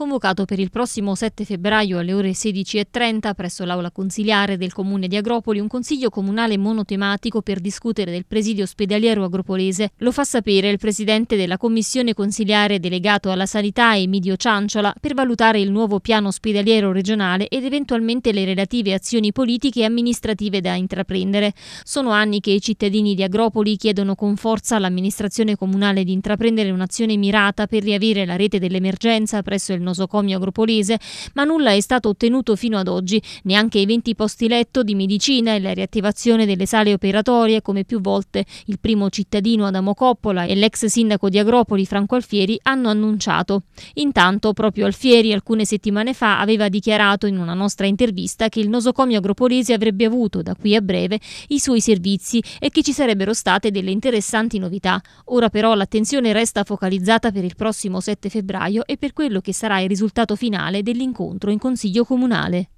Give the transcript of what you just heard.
convocato per il prossimo 7 febbraio alle ore 16.30 presso l'aula consiliare del comune di Agropoli un consiglio comunale monotematico per discutere del presidio ospedaliero agropolese. Lo fa sapere il presidente della commissione consiliare delegato alla sanità Emidio Cianciola per valutare il nuovo piano ospedaliero regionale ed eventualmente le relative azioni politiche e amministrative da intraprendere. Sono anni che i cittadini di Agropoli chiedono con forza all'amministrazione comunale di intraprendere un'azione mirata per riavere la rete dell'emergenza presso il nostro nosocomio Agropolese, ma nulla è stato ottenuto fino ad oggi, neanche i 20 posti letto di medicina e la riattivazione delle sale operatorie, come più volte il primo cittadino Adamo Coppola e l'ex sindaco di Agropoli Franco Alfieri hanno annunciato. Intanto, proprio Alfieri alcune settimane fa aveva dichiarato in una nostra intervista che il nosocomio Agropolese avrebbe avuto da qui a breve i suoi servizi e che ci sarebbero state delle interessanti novità. Ora però l'attenzione resta focalizzata per il prossimo 7 febbraio e per quello che sarà sarà il risultato finale dell'incontro in Consiglio Comunale.